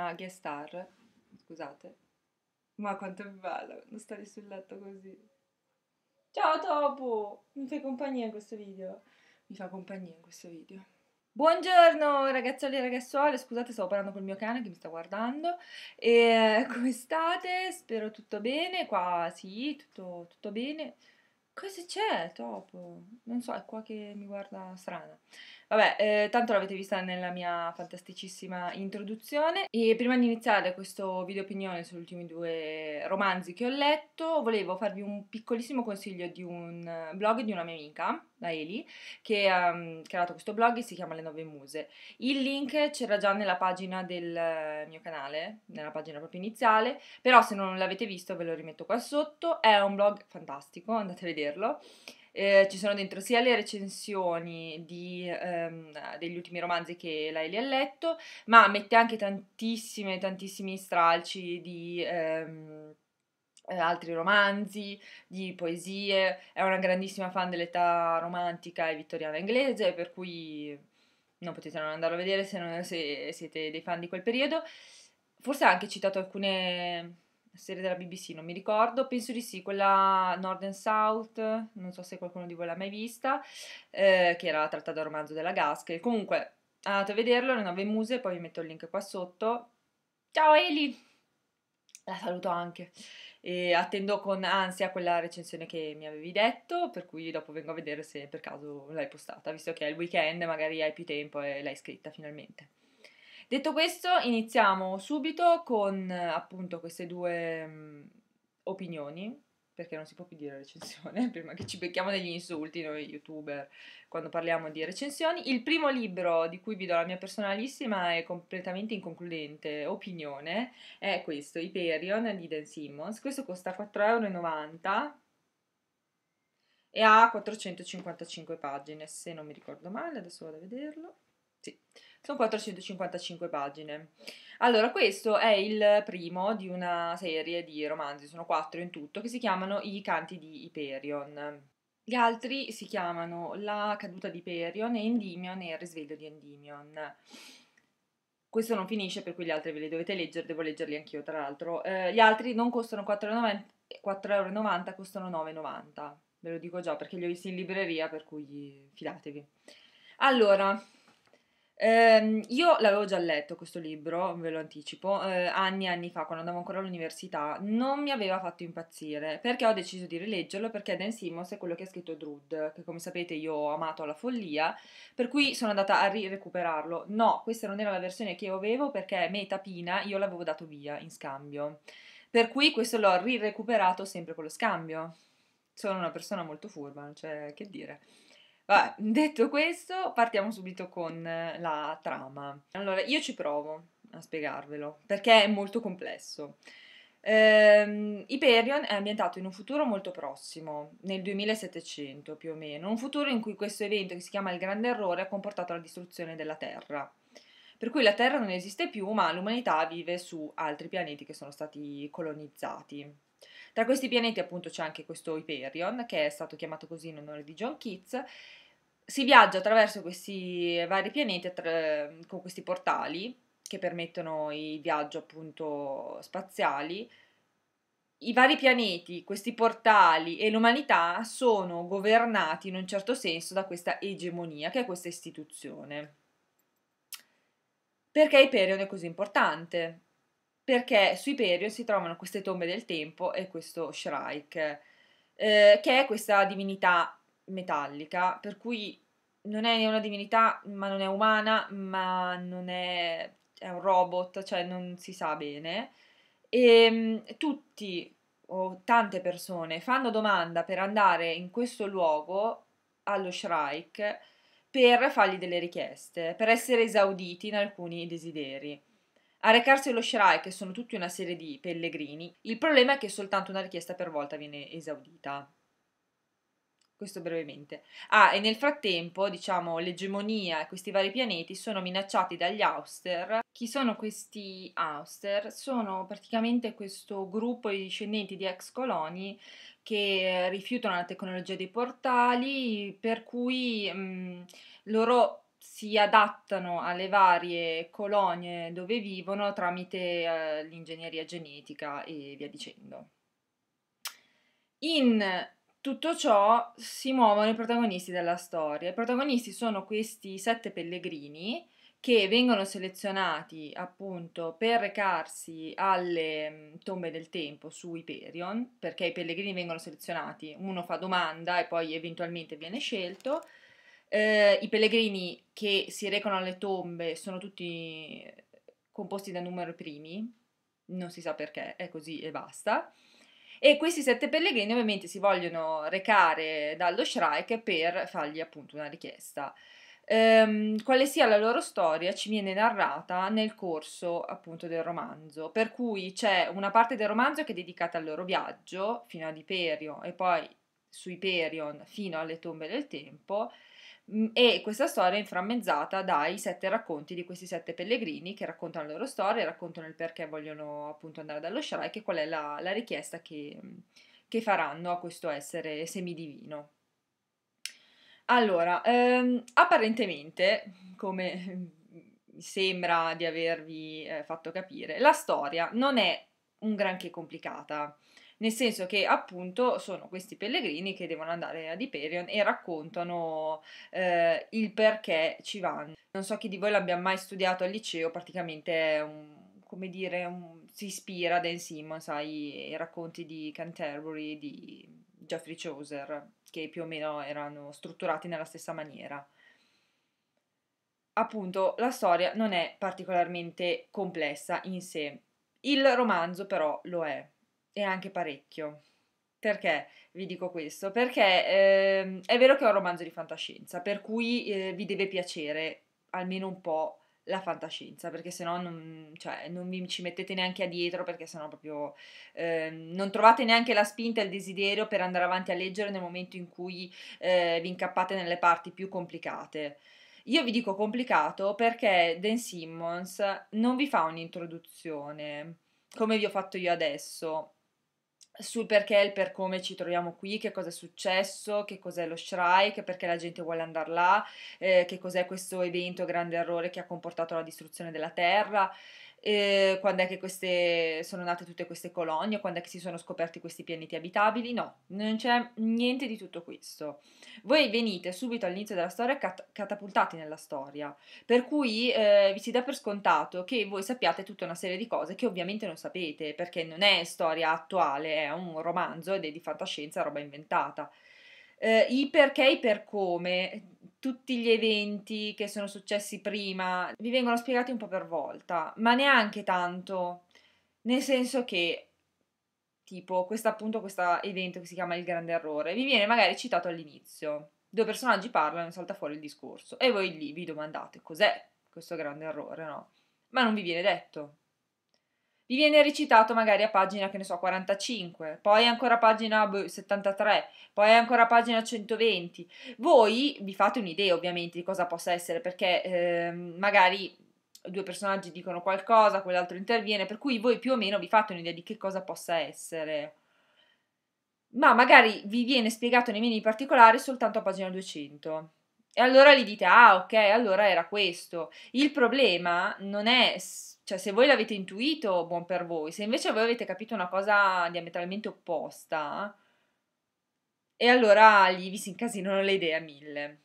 una guest star, scusate. Ma quanto è bella non stare sul letto così. Ciao Topo, mi fai compagnia in questo video. Mi fa compagnia in questo video. Buongiorno ragazzoli e ragazzuole, scusate stavo parlando col mio cane che mi sta guardando e eh, come state? Spero tutto bene, qua sì, tutto, tutto bene. Cosa c'è Topo? Non so, è qua che mi guarda strana. Vabbè, eh, tanto l'avete vista nella mia fantasticissima introduzione e prima di iniziare questo video opinione sugli ultimi due romanzi che ho letto, volevo farvi un piccolissimo consiglio di un eh, blog di una mia amica, la Eli, che ha mm, creato questo blog si chiama Le Nove Muse. Il link c'era già nella pagina del eh, mio canale, nella pagina proprio iniziale, però se non l'avete visto ve lo rimetto qua sotto, è un blog fantastico, andate a vederlo. Eh, ci sono dentro sia le recensioni di, ehm, degli ultimi romanzi che Laili ha letto, ma mette anche tantissimi, tantissimi stralci di... Ehm, eh, altri romanzi, di poesie, è una grandissima fan dell'età romantica e vittoriana inglese, per cui non potete non andarlo a vedere se, non, se siete dei fan di quel periodo. Forse ha anche citato alcune serie della BBC, non mi ricordo, penso di sì, quella North and South, non so se qualcuno di voi l'ha mai vista, eh, che era tratta dal romanzo della Gaskell. Comunque, andate a vederlo, le nove muse, poi vi metto il link qua sotto. Ciao Eli! La saluto anche. E attendo con ansia quella recensione che mi avevi detto, per cui dopo vengo a vedere se per caso l'hai postata, visto che è il weekend, magari hai più tempo e l'hai scritta finalmente. Detto questo, iniziamo subito con appunto queste due mh, opinioni, perché non si può più dire recensione, prima che ci becchiamo degli insulti noi youtuber quando parliamo di recensioni. Il primo libro di cui vi do la mia personalissima e completamente inconcludente opinione è questo, Hyperion di Dan Simmons. Questo costa 4,90 euro. e ha 455 pagine, se non mi ricordo male, adesso vado a vederlo. Sì, sono 455 pagine. Allora, questo è il primo di una serie di romanzi, sono quattro in tutto, che si chiamano I canti di Hyperion. Gli altri si chiamano La caduta di Hyperion Endymion e Il risveglio di Endymion. Questo non finisce, per cui gli altri ve li dovete leggere, devo leggerli anch'io tra l'altro. Eh, gli altri non costano 4,90 euro, costano 9,90€. Ve lo dico già perché li ho visti in libreria, per cui fidatevi. Allora, eh, io l'avevo già letto questo libro, ve lo anticipo, eh, anni e anni fa, quando andavo ancora all'università, non mi aveva fatto impazzire perché ho deciso di rileggerlo perché Dan Simmons è quello che ha scritto Drood, che come sapete io ho amato alla follia, per cui sono andata a rirecuperarlo. No, questa non era la versione che io avevo perché Metapina io l'avevo dato via in scambio, per cui questo l'ho rirecuperato sempre con lo scambio. Sono una persona molto furba, cioè che dire. Vabbè, detto questo, partiamo subito con eh, la trama. Allora, io ci provo a spiegarvelo, perché è molto complesso. Ehm, Hyperion è ambientato in un futuro molto prossimo, nel 2700 più o meno, un futuro in cui questo evento che si chiama il Grande Errore ha comportato la distruzione della Terra per cui la Terra non esiste più, ma l'umanità vive su altri pianeti che sono stati colonizzati. Tra questi pianeti appunto c'è anche questo Hyperion, che è stato chiamato così in onore di John Keats. Si viaggia attraverso questi vari pianeti tra, con questi portali che permettono i viaggi appunto spaziali. I vari pianeti, questi portali e l'umanità sono governati in un certo senso da questa egemonia che è questa istituzione. Perché Iperion è così importante? Perché su Iperion si trovano queste tombe del tempo e questo Shrike, eh, che è questa divinità metallica, per cui non è una divinità, ma non è umana, ma non è, è un robot, cioè non si sa bene. E ehm, tutti o tante persone fanno domanda per andare in questo luogo allo Shrike per fargli delle richieste, per essere esauditi in alcuni desideri. A recarsi allo Shirai, sono tutti una serie di pellegrini, il problema è che soltanto una richiesta per volta viene esaudita questo brevemente. Ah, e nel frattempo, diciamo, l'egemonia e questi vari pianeti sono minacciati dagli Auster. Chi sono questi Auster? Sono praticamente questo gruppo di discendenti di ex coloni che rifiutano la tecnologia dei portali, per cui mh, mm, loro si adattano alle varie colonie dove vivono tramite eh, l'ingegneria genetica e via dicendo. In tutto ciò si muovono i protagonisti della storia. I protagonisti sono questi sette pellegrini che vengono selezionati appunto per recarsi alle mm, tombe del tempo su Hyperion, perché i pellegrini vengono selezionati, uno fa domanda e poi eventualmente viene scelto. Eh, I pellegrini che si recano alle tombe sono tutti eh, composti da numeri primi, non si sa perché, è così e basta. E questi sette pellegrini ovviamente si vogliono recare dallo Shrike per fargli appunto una richiesta. Ehm, quale sia la loro storia ci viene narrata nel corso appunto del romanzo, per cui c'è una parte del romanzo che è dedicata al loro viaggio fino ad Iperion e poi su Iperion fino alle tombe del tempo Mm, e questa storia è inframmezzata dai sette racconti di questi sette pellegrini che raccontano la loro storia, raccontano il perché vogliono appunto andare dallo Shrike e qual è la, la richiesta che, mm, che, faranno a questo essere semidivino. Allora, ehm, apparentemente, come mm, sembra di avervi eh, fatto capire, la storia non è un granché complicata nel senso che appunto sono questi pellegrini che devono andare ad Hyperion e raccontano eh, il perché ci vanno. Non so chi di voi l'abbia mai studiato al liceo, praticamente è un come dire, un, si ispira a Dan Simmons, ai racconti di Canterbury, di Geoffrey Chaucer, che più o meno erano strutturati nella stessa maniera. Appunto, la storia non è particolarmente complessa in sé, il romanzo però lo è e anche parecchio. Perché vi dico questo? Perché eh, è vero che è un romanzo di fantascienza, per cui eh, vi deve piacere almeno un po' la fantascienza, perché sennò non, cioè, non vi ci mettete neanche a dietro, perché sennò proprio eh, non trovate neanche la spinta e il desiderio per andare avanti a leggere nel momento in cui eh, vi incappate nelle parti più complicate. Io vi dico complicato perché Dan Simmons non vi fa un'introduzione come vi ho fatto io adesso, sul perché e il per come ci troviamo qui, che cosa è successo, che cos'è lo shrike, perché la gente vuole andare là, eh, che cos'è questo evento grande errore che ha comportato la distruzione della terra, Ehm, quando è che queste, sono nate tutte queste colonie, quando è che si sono scoperti questi pianeti abitabili, no, non c'è niente di tutto questo. Voi venite subito all'inizio della storia cat- catapultati nella storia, per cui eh, vi si dà per scontato che voi sappiate tutta una serie di cose che ovviamente non sapete, perché non è storia attuale, è un romanzo ed è di fantascienza, roba inventata eh, i perché, e i per come, tutti gli eventi che sono successi prima vi vengono spiegati un po' per volta, ma neanche tanto, nel senso che tipo questo appunto questo evento che si chiama il grande errore vi viene magari citato all'inizio. Due personaggi parlano e salta fuori il discorso e voi lì vi domandate cos'è questo grande errore, no? Ma non vi viene detto vi viene recitato magari a pagina, che ne so, 45, poi ancora a pagina 73, boh, poi ancora a pagina 120. Voi vi fate un'idea ovviamente di cosa possa essere, perché eh, magari due personaggi dicono qualcosa, quell'altro interviene, per cui voi più o meno vi fate un'idea di che cosa possa essere. Ma magari vi viene spiegato nei mini particolari soltanto a pagina 200. E allora gli dite, ah ok, allora era questo. Il problema non è cioè, se voi l'avete intuito, buon per voi. Se invece voi avete capito una cosa diametralmente opposta, e allora lì vi si incasinano le idee a mille.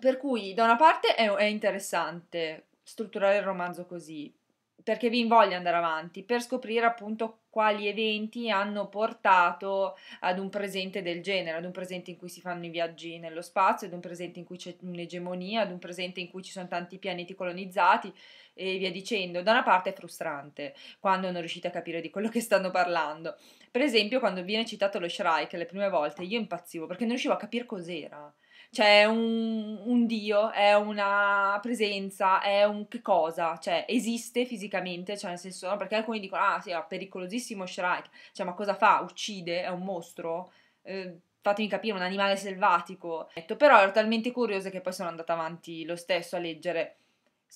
Per cui, da una parte è, è interessante strutturare il romanzo così, perché vi invoglia andare avanti per scoprire appunto quali eventi hanno portato ad un presente del genere, ad un presente in cui si fanno i viaggi nello spazio, ad un presente in cui c'è un'egemonia, ad un presente in cui ci sono tanti pianeti colonizzati e via dicendo. Da una parte è frustrante quando non riuscite a capire di quello che stanno parlando. Per esempio, quando viene citato lo Shrike le prime volte, io impazzivo perché non riuscivo a capire cos'era c'è cioè, un, un, dio, è una presenza, è un che cosa, cioè esiste fisicamente, cioè nel senso, no? perché alcuni dicono, ah sì, è pericolosissimo Shrike, cioè ma cosa fa? Uccide? È un mostro? Eh, fatemi capire, un animale selvatico. Ecco, però ero talmente curiosa che poi sono andata avanti lo stesso a leggere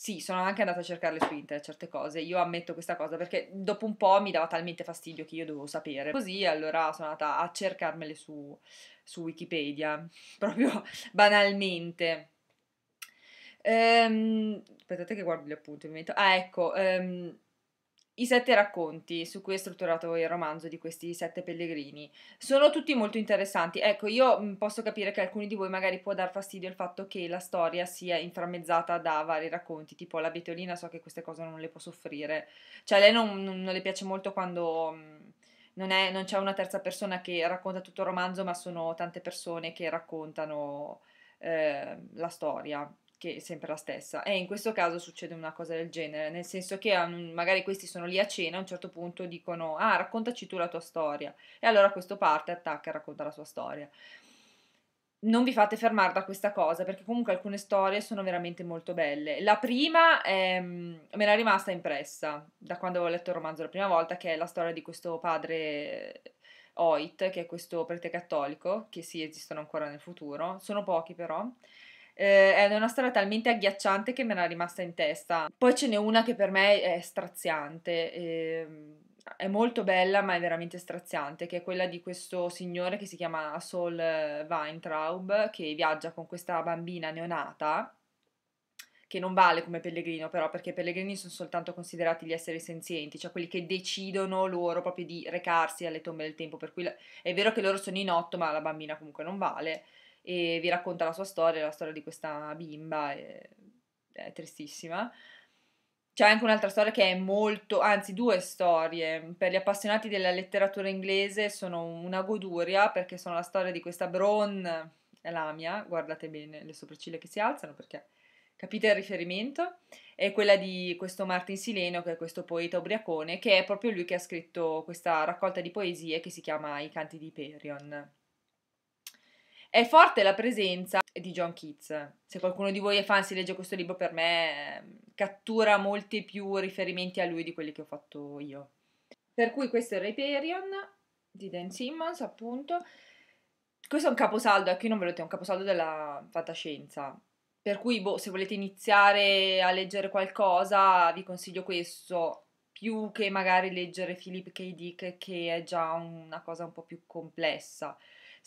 sì, sono anche andata a cercarle su internet certe cose, io ammetto questa cosa perché dopo un po' mi dava talmente fastidio che io dovevo sapere. Così allora sono andata a cercarmele su, su Wikipedia, proprio banalmente. Ehm, aspettate che guardo gli appunti mi metto... Ah, ecco, ehm, i sette racconti su cui è strutturato il romanzo di questi sette pellegrini sono tutti molto interessanti. Ecco, io posso capire che alcuni di voi magari può dar fastidio il fatto che la storia sia inframmezzata da vari racconti, tipo la Betolina so che queste cose non le può soffrire, cioè a lei non, non, non le piace molto quando... Non, è, non, c'è una terza persona che racconta tutto il romanzo, ma sono tante persone che raccontano eh, la storia che è sempre la stessa. E in questo caso succede una cosa del genere, nel senso che ah, magari questi sono lì a cena, a un certo punto dicono ah raccontaci tu la tua storia e allora questo parte, attacca e racconta la sua storia. Non vi fate fermare da questa cosa perché comunque alcune storie sono veramente molto belle. La prima è, ehm, me l'ha rimasta impressa da quando avevo letto il romanzo la prima volta, che è la storia di questo padre Hoyt, che è questo prete cattolico, che sì esistono ancora nel futuro, sono pochi però eh, è una storia talmente agghiacciante che me l'ha rimasta in testa. Poi ce n'è una che per me è straziante. Ehm è molto bella, ma è veramente straziante, che è quella di questo signore che si chiama Saul Weintraub, che viaggia con questa bambina neonata, che non vale come pellegrino però, perché i pellegrini sono soltanto considerati gli esseri senzienti, cioè quelli che decidono loro proprio di recarsi alle tombe del tempo, per cui è vero che loro sono in otto, ma la bambina comunque non vale e vi racconta la sua storia, la storia di questa bimba, e... è tristissima. C'è anche un'altra storia che è molto, anzi due storie, per gli appassionati della letteratura inglese sono una goduria perché sono la storia di questa Bron, Lamia, guardate bene le sopracciglia che si alzano perché capite il riferimento, è quella di questo Martin Sileno che è questo poeta ubriacone che è proprio lui che ha scritto questa raccolta di poesie che si chiama I canti di Perion. È forte la presenza di John Keats. Se qualcuno di voi è fan, si legge questo libro, per me ehm, cattura molti più riferimenti a lui di quelli che ho fatto io. Per cui questo è Riperion di Dan Simmons, appunto. Questo è un caposaldo, anche ecco, io non ve lo tengo, è un caposaldo della fantascienza. Per cui, boh, se volete iniziare a leggere qualcosa, vi consiglio questo, più che magari leggere Philip K. Dick, che è già una cosa un po' più complessa.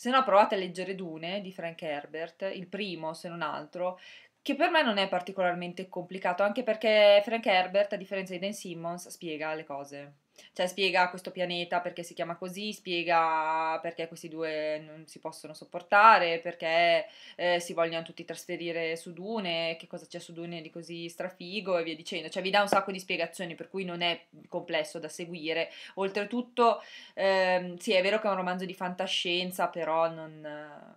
Se no provate a leggere Dune di Frank Herbert, il primo se non altro, che per me non è particolarmente complicato, anche perché Frank Herbert, a differenza di Dan Simmons, spiega le cose cioè spiega questo pianeta perché si chiama così, spiega perché questi due non si possono sopportare, perché eh, si vogliono tutti trasferire su Dune, che cosa c'è su Dune di così strafigo e via dicendo, cioè vi dà un sacco di spiegazioni per cui non è complesso da seguire, oltretutto ehm, sì è vero che è un romanzo di fantascienza, però non,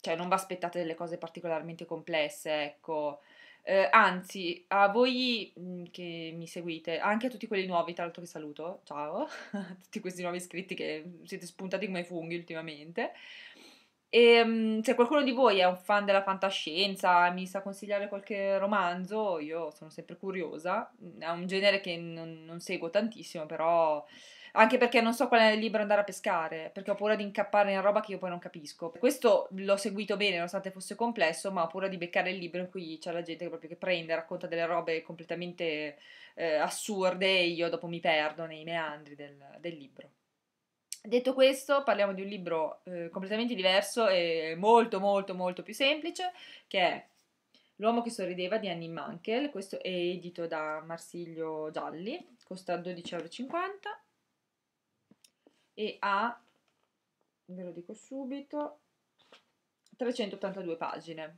cioè, non vi aspettate delle cose particolarmente complesse, ecco. Eh, anzi, a voi mm, che mi seguite, anche a tutti quelli nuovi, tra l'altro che saluto, ciao, a tutti questi nuovi iscritti che mm, siete spuntati come funghi ultimamente. E ehm, se qualcuno di voi è un fan della fantascienza, mi sa consigliare qualche romanzo, io sono sempre curiosa, mm, è un genere che non, non seguo tantissimo, però anche perché non so quale libro andare a pescare, perché ho paura di incappare in roba che io poi non capisco. Questo l'ho seguito bene, nonostante fosse complesso, ma ho paura di beccare il libro in cui c'è la gente che proprio che prende, racconta delle robe completamente eh, assurde e io dopo mi perdo nei meandri del, del libro. Detto questo, parliamo di un libro eh, completamente diverso e molto molto molto più semplice, che è L'uomo che sorrideva di Annie Mankel, questo è edito da Marsiglio Gialli, costa 12,50 euro e ha, ve lo dico subito, 382 pagine.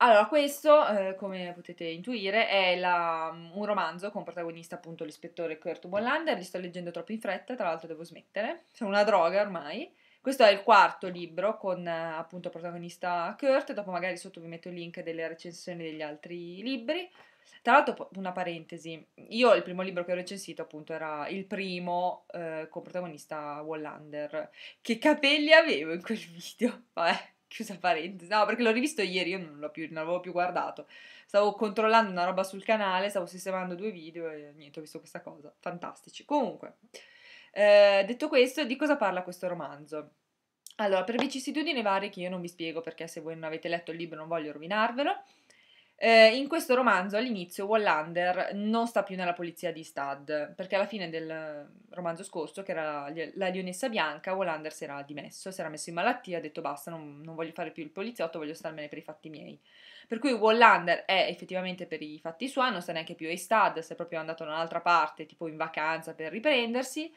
Allora, questo, eh, come potete intuire, è la, un romanzo con protagonista appunto l'ispettore Kurt Bollander, li sto leggendo troppo in fretta, tra l'altro devo smettere, sono una droga ormai. Questo è il quarto libro con appunto protagonista Kurt, dopo magari sotto vi metto il link delle recensioni degli altri libri. Tra l'altro, una parentesi, io il primo libro che ho recensito appunto era il primo eh, con protagonista Wallander. Che capelli avevo in quel video? Vabbè, chiusa parentesi. No, perché l'ho rivisto ieri, io non, l'ho più, non l'avevo più guardato. Stavo controllando una roba sul canale, stavo sistemando due video e niente, ho visto questa cosa. Fantastici. Comunque, eh, detto questo, di cosa parla questo romanzo? Allora, per vicissitudini varie che io non vi spiego perché se voi non avete letto il libro non voglio rovinarvelo. Eh, in questo romanzo all'inizio Wallander non sta più nella polizia di Stad, perché alla fine del romanzo scorso, che era la, Lionessa Bianca, Wallander si era dimesso, si era messo in malattia, ha detto basta, non, non voglio fare più il poliziotto, voglio starmene per i fatti miei. Per cui Wallander è effettivamente per i fatti suoi, non sta neanche più a Stad, si è proprio andato da un'altra parte, tipo in vacanza per riprendersi.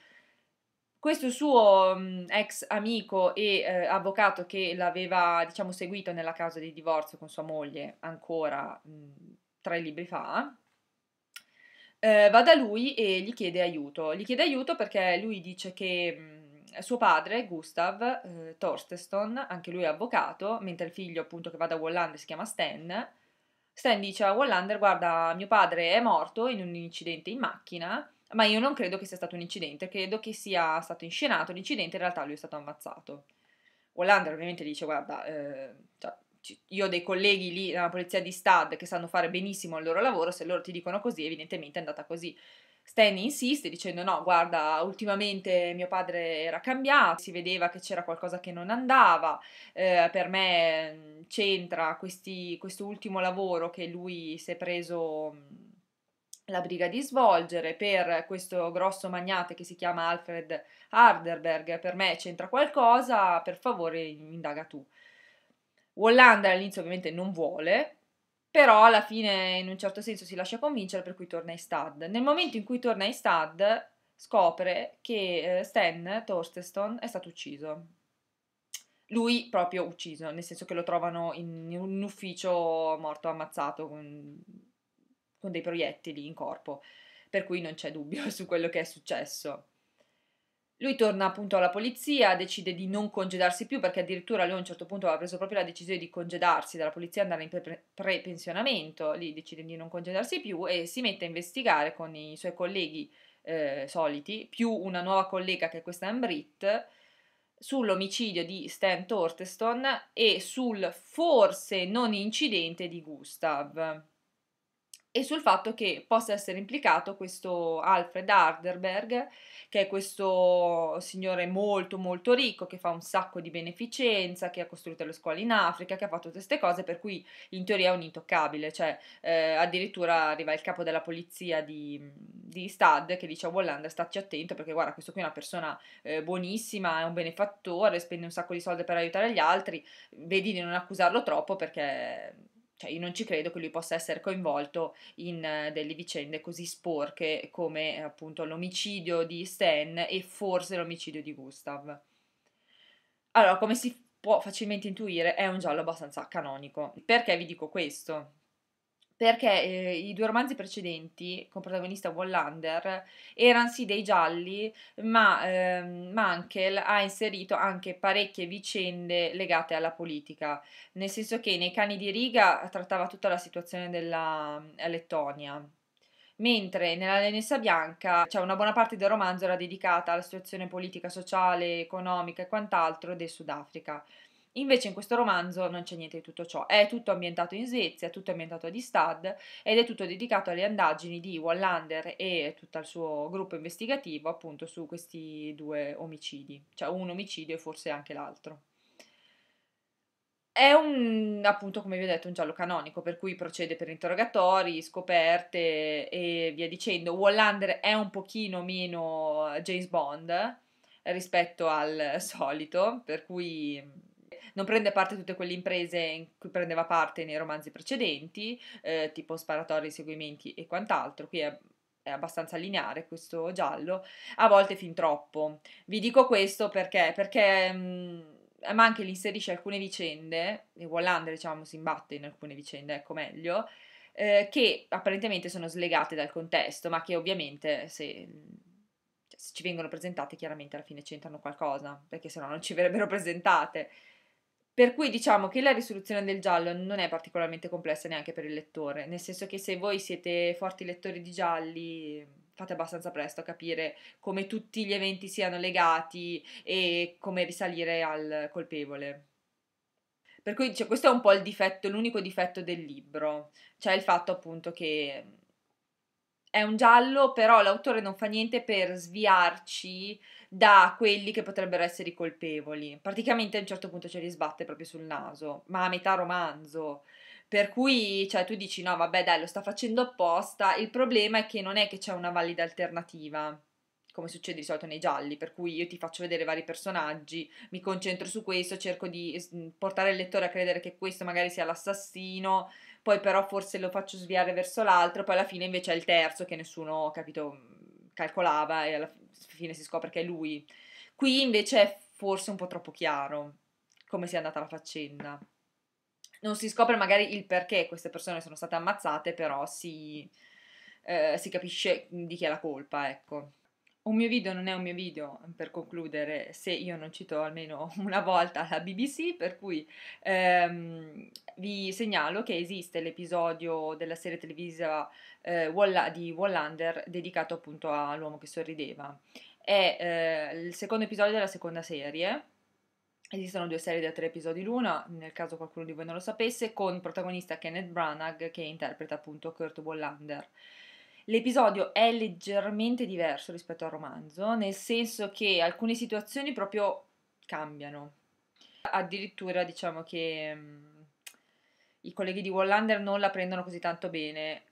Questo suo mh, mhmm, ex amico e eh, avvocato che l'aveva, diciamo, seguito nella causa di divorzio con sua moglie ancora mh, mhmm, tre libri fa, eh, va da lui e gli chiede aiuto. Gli chiede aiuto perché lui dice che mh, mhmm, suo padre, Gustav eh, Torsteston, anche lui è avvocato, mentre il figlio appunto che va da Wallander si chiama Stan, Stan dice a Wallander, guarda, mio padre è morto in un incidente in macchina, ma io non credo che sia stato un incidente, credo che sia stato inscenato l'incidente, in realtà lui è stato ammazzato. Hollander ovviamente dice, guarda, eh, cioè, io ho dei colleghi lì della polizia di Stad che sanno fare benissimo il loro lavoro, se loro ti dicono così evidentemente è andata così. Stanley insiste dicendo no, guarda, ultimamente mio padre era cambiato, si vedeva che c'era qualcosa che non andava, eh, per me mm, c'entra questi, questo ultimo lavoro che lui si è preso mm, la briga di svolgere per questo grosso magnate che si chiama Alfred Harderberg, per me c'entra qualcosa, per favore indaga tu. Wallander all'inizio ovviamente non vuole, però alla fine in un certo senso si lascia convincere per cui torna in Stad. Nel momento in cui torna in Stad scopre che eh, Stan Torsteston è stato ucciso. Lui proprio ucciso, nel senso che lo trovano in un ufficio morto, ammazzato, con dei proiettili in corpo, per cui non c'è dubbio su quello che è successo. Lui torna appunto alla polizia, decide di non congedarsi più perché addirittura lui a un certo punto aveva preso proprio la decisione di congedarsi dalla polizia, andare in pre- prepensionamento, lì decide di non congedarsi più e si mette a investigare con i suoi colleghi eh, soliti, più una nuova collega che è questa Ambrit, sull'omicidio di Stan Torteston e sul forse non incidente di Gustav e sul fatto che possa essere implicato questo Alfred Harderberg, che è questo signore molto molto ricco, che fa un sacco di beneficenza, che ha costruito le scuole in Africa, che ha fatto tutte queste cose, per cui in teoria è un intoccabile, cioè eh, addirittura arriva il capo della polizia di, di Stad che dice a oh, Wallander stacci attento perché guarda questo qui è una persona eh, buonissima, è un benefattore, spende un sacco di soldi per aiutare gli altri, vedi di non accusarlo troppo perché cioè io non ci credo che lui possa essere coinvolto in eh, delle vicende così sporche come eh, appunto l'omicidio di Stan e forse l'omicidio di Gustav. Allora, come si può facilmente intuire, è un giallo abbastanza canonico. Perché vi dico questo? perché eh, i due romanzi precedenti, con protagonista Wallander, erano sì dei gialli, ma eh, Mankel ha inserito anche parecchie vicende legate alla politica, nel senso che nei Cani di Riga trattava tutta la situazione della ehm, Lettonia, mentre nella Lenessa Bianca cioè una buona parte del romanzo era dedicata alla situazione politica, sociale, economica e quant'altro del Sudafrica. Invece in questo romanzo non c'è niente di tutto ciò, è tutto ambientato in Svezia, tutto ambientato ad Istad ed è tutto dedicato alle indagini di Wallander e tutto il suo gruppo investigativo appunto su questi due omicidi, cioè un omicidio e forse anche l'altro. È un, appunto, come vi ho detto, un giallo canonico, per cui procede per interrogatori, scoperte e via dicendo. Wallander è un pochino meno eh, James Bond rispetto al solito, per cui non prende parte a tutte quelle imprese in cui prendeva parte nei romanzi precedenti, eh, tipo Sparatori, Seguimenti e quant'altro. Qui è è abbastanza lineare questo giallo, a volte fin troppo. Vi dico questo perché, perché mh, mm, Manche inserisce alcune vicende, e Wallander diciamo si imbatte in alcune vicende, ecco meglio, eh, che apparentemente sono slegate dal contesto, ma che ovviamente se, cioè, se ci vengono presentate chiaramente alla fine c'entrano qualcosa, perché se no non ci verrebbero presentate. Per cui diciamo che la risoluzione del giallo non è particolarmente complessa neanche per il lettore, nel senso che se voi siete forti lettori di gialli fate abbastanza presto a capire come tutti gli eventi siano legati e come risalire al colpevole. Per cui cioè, questo è un po' il difetto, l'unico difetto del libro, cioè il fatto appunto che è un giallo, però l'autore non fa niente per sviarci da quelli che potrebbero essere i colpevoli. Praticamente a un certo punto ce li sbatte proprio sul naso, ma a metà romanzo. Per cui, cioè, tu dici no, vabbè, dai, lo sta facendo apposta. Il problema è che non è che c'è una valida alternativa come succede di solito nei gialli, per cui io ti faccio vedere vari personaggi, mi concentro su questo, cerco di mm, portare il lettore a credere che questo magari sia l'assassino, poi però forse lo faccio sviare verso l'altro, poi alla fine invece è il terzo che nessuno, capito, mm, calcolava e alla fine si scopre che è lui. Qui invece è forse un po' troppo chiaro come sia andata la faccenda. Non si scopre magari il perché queste persone sono state ammazzate, però si, eh, si capisce mm, di chi è la colpa, ecco un mio video non è un mio video, ehm, per concludere, se io non cito almeno una volta la BBC, per cui ehm, vi segnalo che esiste l'episodio della serie televisiva eh, Walla, di Wallander dedicato appunto all'uomo che sorrideva. È eh, il secondo episodio della seconda serie. Esistono due serie da tre episodi l'una, nel caso qualcuno di voi non lo sapesse, con protagonista Kenneth Branagh che interpreta appunto Kurt Wallander. L'episodio è leggermente diverso rispetto al romanzo, nel senso che alcune situazioni proprio cambiano. Addirittura diciamo che mh, mm, i colleghi di Wallander non la prendono così tanto bene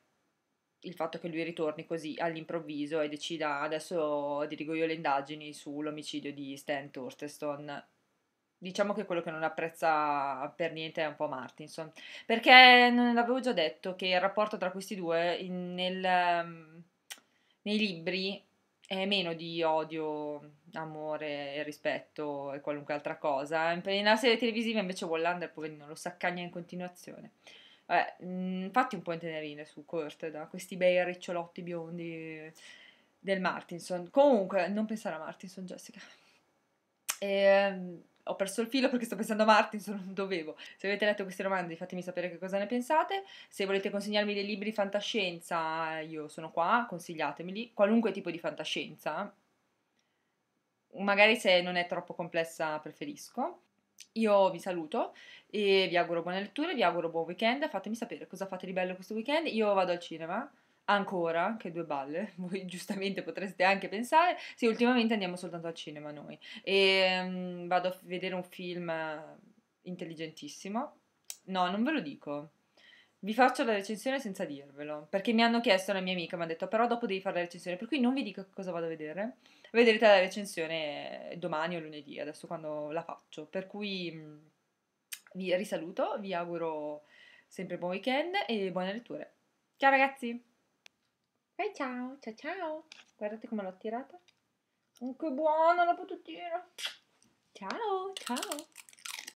il fatto che lui ritorni così all'improvviso e decida adesso dirigo io le indagini sull'omicidio di Stan Torsteston diciamo che quello che non apprezza per niente è un po' Martinson, perché non l'avevo già detto che il rapporto tra questi due in, nel, um, nei libri è meno di odio, amore e rispetto e qualunque altra cosa. Ehm, Nella serie televisiva invece Wallander, poverino, lo saccagna in continuazione. Vabbè, eh, mh, mm, fatti un po' intenerire su Kurt da questi bei ricciolotti biondi del Martinson. Comunque, non pensare a Martinson, Jessica. E, ehm, ho perso il filo perché sto pensando a Martinson, non dovevo. Se avete letto questi romanzi fatemi sapere che cosa ne pensate. Se volete consegnarmi dei libri di fantascienza, io sono qua, consigliatemeli. Qualunque tipo di fantascienza. Magari se non è troppo complessa preferisco. Io vi saluto e vi auguro buone letture, vi auguro buon weekend. Fatemi sapere cosa fate di bello questo weekend. Io vado al cinema ancora, che due balle, voi giustamente potreste anche pensare, sì, ultimamente andiamo soltanto al cinema noi e um, vado a vedere un film intelligentissimo, no, non ve lo dico. Vi faccio la recensione senza dirvelo, perché mi hanno chiesto una mia amica, mi ha detto però dopo devi fare la recensione, per cui non vi dico cosa vado a vedere, vedrete la recensione domani o lunedì, adesso quando la faccio, per cui mm, vi risaluto, vi auguro sempre buon weekend e buone letture. Ciao ragazzi! E ciao, ciao ciao. Guardate come l'ho tirata. Oh, che buona la patatina. Ciao, ciao.